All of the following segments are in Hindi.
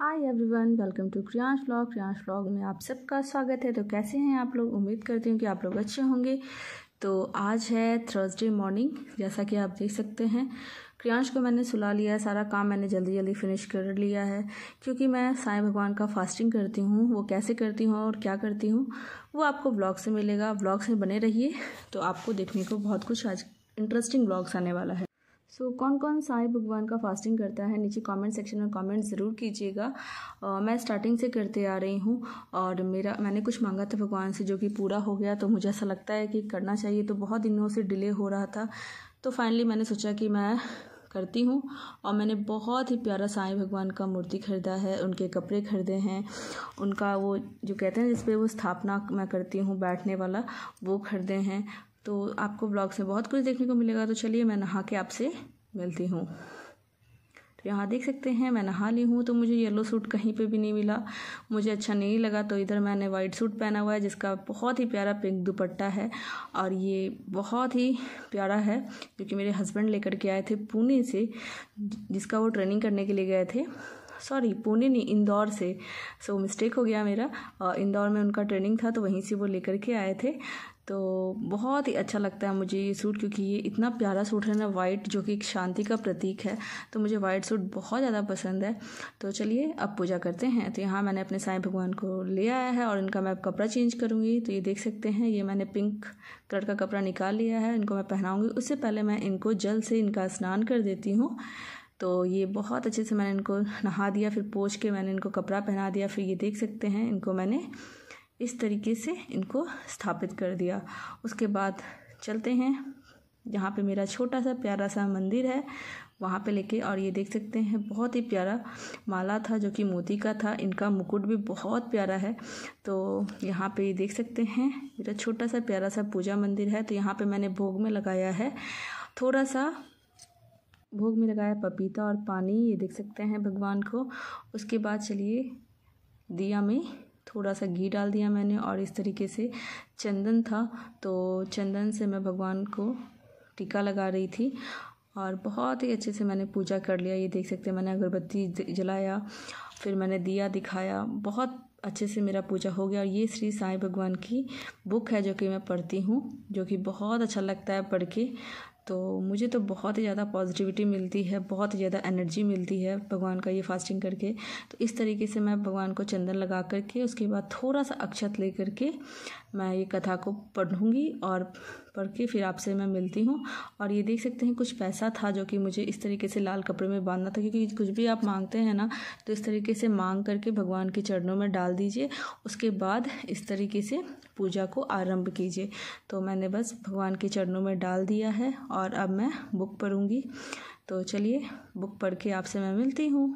hi everyone welcome to Kriyansh blog Kriyansh blog में आप सबका स्वागत है तो कैसे हैं आप लोग उम्मीद करती हूँ कि आप लोग अच्छे होंगे तो आज है थर्सडे मॉर्निंग जैसा कि आप देख सकते हैं क्रियांश को मैंने सुला लिया है सारा काम मैंने जल्दी जल्दी फिनिश कर लिया है क्योंकि मैं साईं भगवान का फास्टिंग करती हूँ वो कैसे करती हूँ और क्या करती हूँ वो आपको ब्लॉग से मिलेगा ब्लॉग से बने रहिए तो आपको देखने को बहुत कुछ आज इंटरेस्टिंग ब्लॉग्स आने वाला है सो so, कौन कौन साई भगवान का फास्टिंग करता है नीचे कमेंट सेक्शन में कमेंट ज़रूर कीजिएगा मैं स्टार्टिंग से करते आ रही हूँ और मेरा मैंने कुछ मांगा था भगवान से जो कि पूरा हो गया तो मुझे ऐसा लगता है कि करना चाहिए तो बहुत दिनों से डिले हो रहा था तो फाइनली मैंने सोचा कि मैं करती हूँ और मैंने बहुत ही प्यारा साईं भगवान का मूर्ति खरीदा है उनके कपड़े खरीदे हैं उनका वो जो कहते हैं जिसपे वो स्थापना मैं करती हूँ बैठने वाला वो खरीदे हैं तो आपको ब्लॉग से बहुत कुछ देखने को मिलेगा तो चलिए मैं नहा के आपसे मिलती हूँ तो यहाँ देख सकते हैं मैं नहा ली हूँ तो मुझे येलो सूट कहीं पे भी नहीं मिला मुझे अच्छा नहीं लगा तो इधर मैंने वाइट सूट पहना हुआ है जिसका बहुत ही प्यारा पिंक दुपट्टा है और ये बहुत ही प्यारा है क्योंकि मेरे हस्बैंड लेकर के आए थे पुणे से जिसका वो ट्रेनिंग करने के लिए गए थे सॉरी पुणे नहीं इंदौर से सो so, मिस्टेक हो गया मेरा इंदौर में उनका ट्रेनिंग था तो वहीं से वो लेकर के आए थे तो बहुत ही अच्छा लगता है मुझे ये सूट क्योंकि ये इतना प्यारा सूट है ना वाइट जो कि एक शांति का प्रतीक है तो मुझे वाइट सूट बहुत ज़्यादा पसंद है तो चलिए अब पूजा करते हैं तो यहाँ मैंने अपने साईं भगवान को ले आया है और इनका मैं अब कपड़ा चेंज करूँगी तो ये देख सकते हैं ये मैंने पिंक कलर का कपड़ा निकाल लिया है इनको मैं पहनाऊँगी उससे पहले मैं इनको जल से इनका स्नान कर देती हूँ तो ये बहुत अच्छे से मैंने इनको नहा दिया फिर पोछ के मैंने इनको कपड़ा पहना दिया फिर ये देख सकते हैं इनको मैंने इस तरीके से इनको स्थापित कर दिया उसके बाद चलते हैं जहाँ पे मेरा छोटा सा प्यारा सा मंदिर है वहाँ पे लेके और ये देख सकते हैं बहुत ही प्यारा माला था जो कि मोती का था इनका मुकुट भी बहुत प्यारा है तो यहाँ पे ये देख सकते हैं मेरा छोटा सा प्यारा सा पूजा मंदिर है तो यहाँ पे मैंने भोग में लगाया है थोड़ा सा भोग में लगाया पपीता और पानी ये देख सकते हैं भगवान को उसके बाद चलिए दिया में थोड़ा सा घी डाल दिया मैंने और इस तरीके से चंदन था तो चंदन से मैं भगवान को टीका लगा रही थी और बहुत ही अच्छे से मैंने पूजा कर लिया ये देख सकते हैं मैंने अगरबत्ती जलाया फिर मैंने दिया दिखाया बहुत अच्छे से मेरा पूजा हो गया और ये श्री साईं भगवान की बुक है जो कि मैं पढ़ती हूँ जो कि बहुत अच्छा लगता है पढ़ के तो मुझे तो बहुत ही ज़्यादा पॉजिटिविटी मिलती है बहुत ही ज़्यादा एनर्जी मिलती है भगवान का ये फास्टिंग करके तो इस तरीके से मैं भगवान को चंदन लगा करके उसके बाद थोड़ा सा अक्षत ले करके मैं ये कथा को पढ़ूँगी और पढ़ के फिर आपसे मैं मिलती हूँ और ये देख सकते हैं कुछ पैसा था जो कि मुझे इस तरीके से लाल कपड़े में बांधना था क्योंकि कुछ भी आप मांगते हैं ना तो इस तरीके से मांग करके भगवान के चरणों में डाल दीजिए उसके बाद इस तरीके से पूजा को आरंभ कीजिए तो मैंने बस भगवान के चरणों में डाल दिया है और अब मैं बुक पढ़ूँगी तो चलिए बुक पढ़ के आपसे मैं मिलती हूँ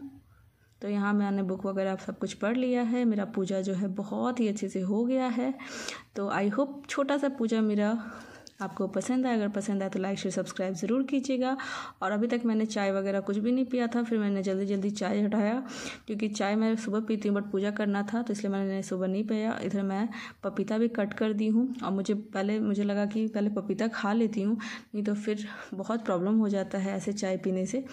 तो यहाँ मैंने बुक वगैरह सब कुछ पढ़ लिया है मेरा पूजा जो है बहुत ही अच्छे से हो गया है तो आई होप छोटा सा पूजा मेरा आपको पसंद आए अगर पसंद आए तो लाइक शेयर सब्सक्राइब ज़रूर कीजिएगा और अभी तक मैंने चाय वगैरह कुछ भी नहीं पिया था फिर मैंने जल्दी जल्दी चाय हटाया क्योंकि चाय मैं सुबह पीती हूँ बट पूजा करना था तो इसलिए मैंने सुबह नहीं पिया इधर मैं पपीता भी कट कर दी हूँ और मुझे पहले मुझे लगा कि पहले पपीता खा लेती हूँ नहीं तो फिर बहुत प्रॉब्लम हो जाता है ऐसे चाय पीने से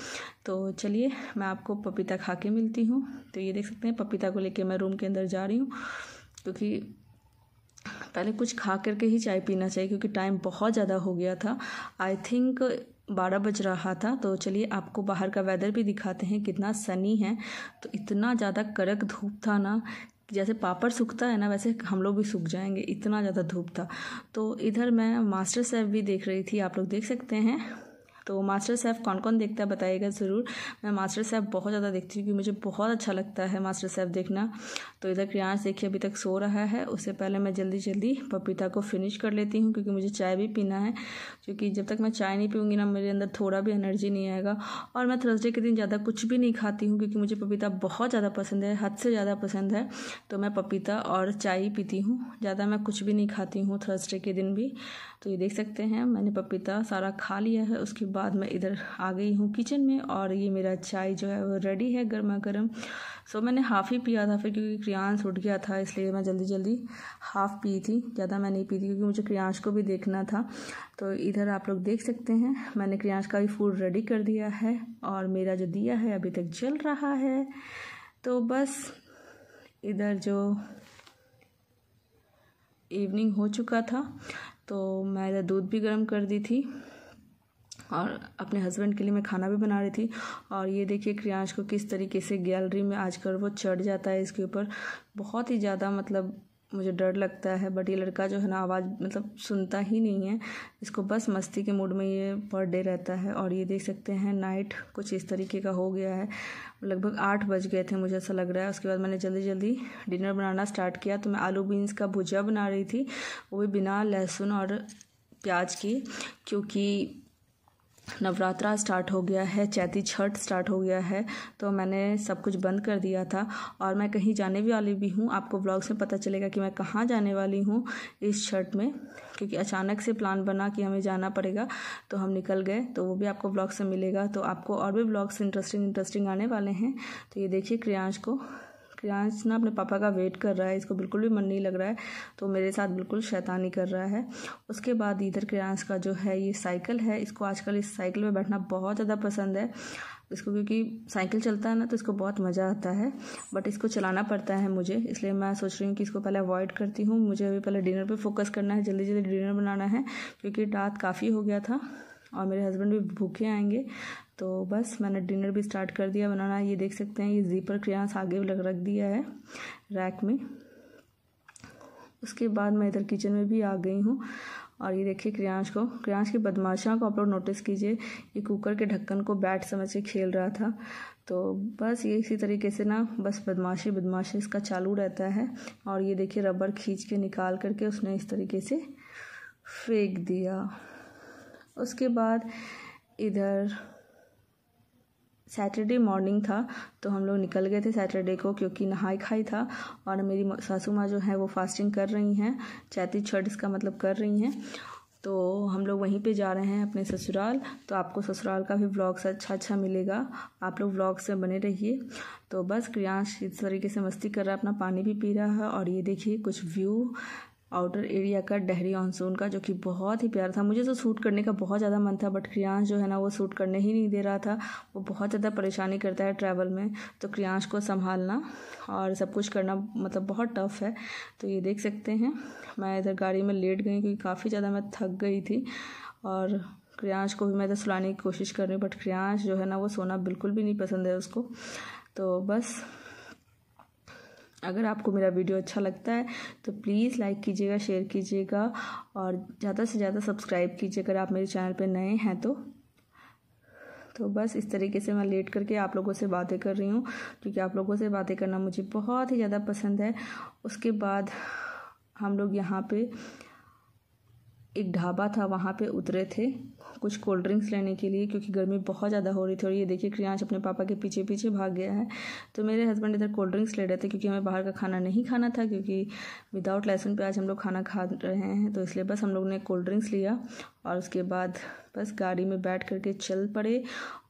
तो चलिए मैं आपको पपीता खा के मिलती हूँ तो ये देख सकते हैं पपीता को लेकर मैं रूम के अंदर जा रही हूँ क्योंकि पहले कुछ खा करके ही चाय पीना चाहिए क्योंकि टाइम बहुत ज़्यादा हो गया था आई थिंक बारह बज रहा था तो चलिए आपको बाहर का वेदर भी दिखाते हैं कितना सनी है तो इतना ज़्यादा कड़क धूप था ना जैसे पापड़ सूखता है ना वैसे हम लोग भी सूख जाएंगे इतना ज़्यादा धूप था तो इधर मैं मास्टर सेफ भी देख रही थी आप लोग देख सकते हैं तो मास्टर शेफ़ कौन कौन देखता है बताइएगा ज़रूर मैं मास्टर शेफ़ बहुत ज़्यादा देखती हूँ क्योंकि मुझे बहुत अच्छा लगता है मास्टर शेफ़ देखना तो इधर क्रियांश देखिए अभी तक सो रहा है उससे पहले मैं जल्दी जल्दी पपीता को फिनिश कर लेती हूँ क्योंकि मुझे चाय भी पीना है क्योंकि जब तक मैं चाय नहीं पीऊँगी ना मेरे अंदर थोड़ा भी एनर्जी नहीं आएगा और मैं थर्सडे के दिन ज़्यादा कुछ भी नहीं खाती हूँ क्योंकि मुझे पपीता बहुत ज़्यादा पसंद है हद से ज़्यादा पसंद है तो मैं पपीता और चाय ही पीती हूँ ज़्यादा मैं कुछ भी नहीं खाती हूँ थर्सडे के दिन भी तो ये देख सकते हैं मैंने पपीता सारा खा लिया है उसके बाद मैं इधर आ गई हूँ किचन में और ये मेरा चाय जो है वो रेडी है गर्मा गर्म सो मैंने हाफ़ ही पिया था फिर क्योंकि क्रियांश उठ गया था इसलिए मैं जल्दी जल्दी हाफ़ पी थी ज़्यादा मैं नहीं पी थी क्योंकि मुझे क्रियांश को भी देखना था तो इधर आप लोग देख सकते हैं मैंने क्रियांश का भी फूड रेडी कर दिया है और मेरा जो दिया है अभी तक जल रहा है तो बस इधर जो इवनिंग हो चुका था तो मैं इधर दूध भी गर्म कर दी थी और अपने हस्बैंड के लिए मैं खाना भी बना रही थी और ये देखिए क्रियांश को किस तरीके से गैलरी में आजकल वो चढ़ जाता है इसके ऊपर बहुत ही ज़्यादा मतलब मुझे डर लगता है बट ये लड़का जो है ना आवाज़ मतलब सुनता ही नहीं है इसको बस मस्ती के मूड में ये पर डे रहता है और ये देख सकते हैं नाइट कुछ इस तरीके का हो गया है लगभग आठ बज गए थे मुझे ऐसा लग रहा है उसके बाद मैंने जल्दी जल्दी डिनर बनाना स्टार्ट किया तो मैं आलू बीन्स का भुजा बना रही थी वो भी बिना लहसुन और प्याज की क्योंकि नवरात्रा स्टार्ट हो गया है चैती छठ स्टार्ट हो गया है तो मैंने सब कुछ बंद कर दिया था और मैं कहीं जाने भी वाली भी हूँ आपको ब्लॉग्स में पता चलेगा कि मैं कहाँ जाने वाली हूँ इस छठ में क्योंकि अचानक से प्लान बना कि हमें जाना पड़ेगा तो हम निकल गए तो वो भी आपको ब्लॉग से मिलेगा तो आपको और भी ब्लॉग्स इंटरेस्टिंग इंटरेस्टिंग आने वाले हैं तो ये देखिए क्रियांश को क्रियांश ना अपने पापा का वेट कर रहा है इसको बिल्कुल भी मन नहीं लग रहा है तो मेरे साथ बिल्कुल शैतानी कर रहा है उसके बाद इधर क्रियांश का जो है ये साइकिल है इसको आजकल इस साइकिल में बैठना बहुत ज़्यादा पसंद है इसको क्योंकि साइकिल चलता है ना तो इसको बहुत मज़ा आता है बट इसको चलाना पड़ता है मुझे इसलिए मैं सोच रही हूँ कि इसको पहले अवॉइड करती हूँ मुझे अभी पहले डिनर पे फोकस करना है जल्दी जल्दी डिनर बनाना है क्योंकि रात काफ़ी हो गया था और मेरे हस्बैंड भी भूखे आएंगे तो बस मैंने डिनर भी स्टार्ट कर दिया बनाना ये देख सकते हैं ये जीपर क्रियास आगे लग रख दिया है रैक में उसके बाद मैं इधर किचन में भी आ गई हूँ और ये देखिए क्रियांश को क्रियांश की बदमाशियाँ को आप लोग नोटिस कीजिए ये कुकर के ढक्कन को बैट समझ के खेल रहा था तो बस ये इसी तरीके से ना बस बदमाशी बदमाशी इसका चालू रहता है और ये देखिए रबर खींच के निकाल करके उसने इस तरीके से फेंक दिया उसके बाद इधर सैटरडे मॉर्निंग था तो हम लोग निकल गए थे सैटरडे को क्योंकि नहाई खाई था और मेरी सासू माँ जो है वो फास्टिंग कर रही हैं चैती छठ इसका मतलब कर रही हैं तो हम लोग वहीं पे जा रहे हैं अपने ससुराल तो आपको ससुराल का भी ब्लॉग्स अच्छा अच्छा मिलेगा आप लोग ब्लॉग्स में बने रहिए तो बस क्रियांश इस तरीके से मस्ती कर रहा है अपना पानी भी पी रहा है और ये देखिए कुछ व्यू आउटर एरिया का डहरी ऑनसून का जो कि बहुत ही प्यारा था मुझे तो सूट करने का बहुत ज़्यादा मन था बट क्रियांश जो है ना वो सूट करने ही नहीं दे रहा था वो बहुत ज़्यादा परेशानी करता है ट्रैवल में तो क्रियांश को संभालना और सब कुछ करना मतलब बहुत टफ है तो ये देख सकते हैं मैं इधर गाड़ी में लेट गई क्योंकि काफ़ी ज़्यादा मैं थक गई थी और क्रियांश को भी मैं इधर सुलाने की कोशिश कर रही हूँ बट क्रियांश जो है ना वो सोना बिल्कुल भी नहीं पसंद है उसको तो बस अगर आपको मेरा वीडियो अच्छा लगता है तो प्लीज़ लाइक कीजिएगा शेयर कीजिएगा और ज़्यादा से ज़्यादा सब्सक्राइब कीजिए अगर आप मेरे चैनल पर नए हैं तो तो बस इस तरीके से मैं लेट करके आप लोगों से बातें कर रही हूँ क्योंकि आप लोगों से बातें करना मुझे बहुत ही ज़्यादा पसंद है उसके बाद हम लोग यहाँ पर एक ढाबा था वहाँ पे उतरे थे कुछ कोल्ड ड्रिंक्स लेने के लिए क्योंकि गर्मी बहुत ज़्यादा हो रही थी और ये देखिए क्रियांश अपने पापा के पीछे पीछे भाग गया है तो मेरे हस्बैंड इधर कोल्ड ड्रिंक्स ले रहे थे क्योंकि हमें बाहर का खाना नहीं खाना था क्योंकि विदाउट पे आज हम लोग खाना खा रहे हैं तो इसलिए बस हम लोग ने कोल्ड ड्रिंक्स लिया और उसके बाद बस गाड़ी में बैठ करके चल पड़े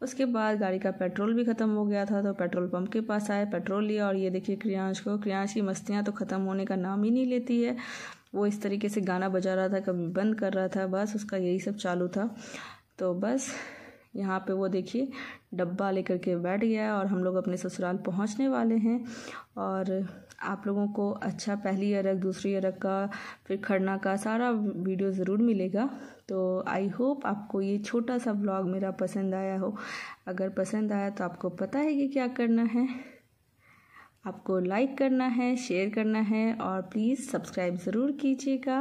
उसके बाद गाड़ी का पेट्रोल भी ख़त्म हो गया था तो पेट्रोल पंप के पास आए पेट्रोल लिया और ये देखिए क्रियांश को क्रियांश की मस्तियाँ तो ख़त्म होने का नाम ही नहीं लेती है वो इस तरीके से गाना बजा रहा था कभी बंद कर रहा था बस उसका यही सब चालू था तो बस यहाँ पे वो देखिए डब्बा लेकर के बैठ गया और हम लोग अपने ससुराल पहुँचने वाले हैं और आप लोगों को अच्छा पहली अरग दूसरी अरग का फिर खरना का सारा वीडियो ज़रूर मिलेगा तो आई होप आपको ये छोटा सा ब्लॉग मेरा पसंद आया हो अगर पसंद आया तो आपको पता है कि क्या करना है आपको लाइक करना है शेयर करना है और प्लीज़ सब्सक्राइब ज़रूर कीजिएगा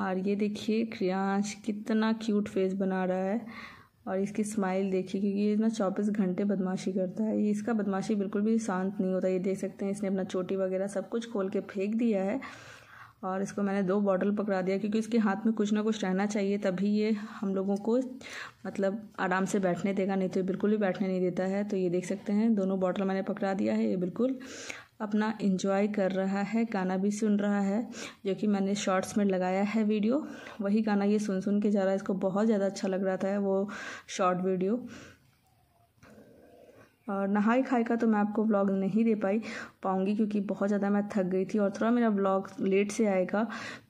और ये देखिए क्रियांश कितना क्यूट फेस बना रहा है और इसकी स्माइल देखिए क्योंकि ये ना चौबीस घंटे बदमाशी करता है ये इसका बदमाशी बिल्कुल भी शांत नहीं होता ये देख सकते हैं इसने अपना चोटी वगैरह सब कुछ खोल के फेंक दिया है और इसको मैंने दो बॉटल पकड़ा दिया क्योंकि इसके हाथ में कुछ ना कुछ रहना चाहिए तभी ये हम लोगों को मतलब आराम से बैठने देगा नहीं तो ये बिल्कुल भी बैठने नहीं देता है तो ये देख सकते हैं दोनों बॉटल मैंने पकड़ा दिया है ये बिल्कुल अपना इंजॉय कर रहा है गाना भी सुन रहा है जो कि मैंने शॉर्ट्स में लगाया है वीडियो वही गाना ये सुन सुन के जा रहा है इसको बहुत ज़्यादा अच्छा लग रहा था वो शॉर्ट वीडियो और नहाई खाई का तो मैं आपको ब्लॉग नहीं दे पाई पाऊँगी क्योंकि बहुत ज़्यादा मैं थक गई थी और थोड़ा मेरा ब्लॉग लेट से आएगा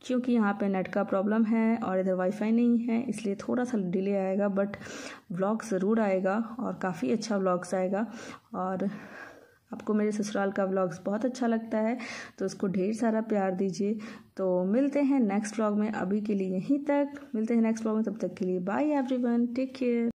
क्योंकि यहाँ पे नेट का प्रॉब्लम है और इधर वाईफाई नहीं है इसलिए थोड़ा सा डिले आएगा बट ब्लॉग ज़रूर आएगा और काफ़ी अच्छा ब्लॉग्स आएगा और आपको मेरे ससुराल का व्लॉग्स बहुत अच्छा लगता है तो उसको ढेर सारा प्यार दीजिए तो मिलते हैं नेक्स्ट ब्लॉग में अभी के लिए यहीं तक मिलते हैं नेक्स्ट व्लॉग में तब तक के लिए बाय एवरीवन टेक केयर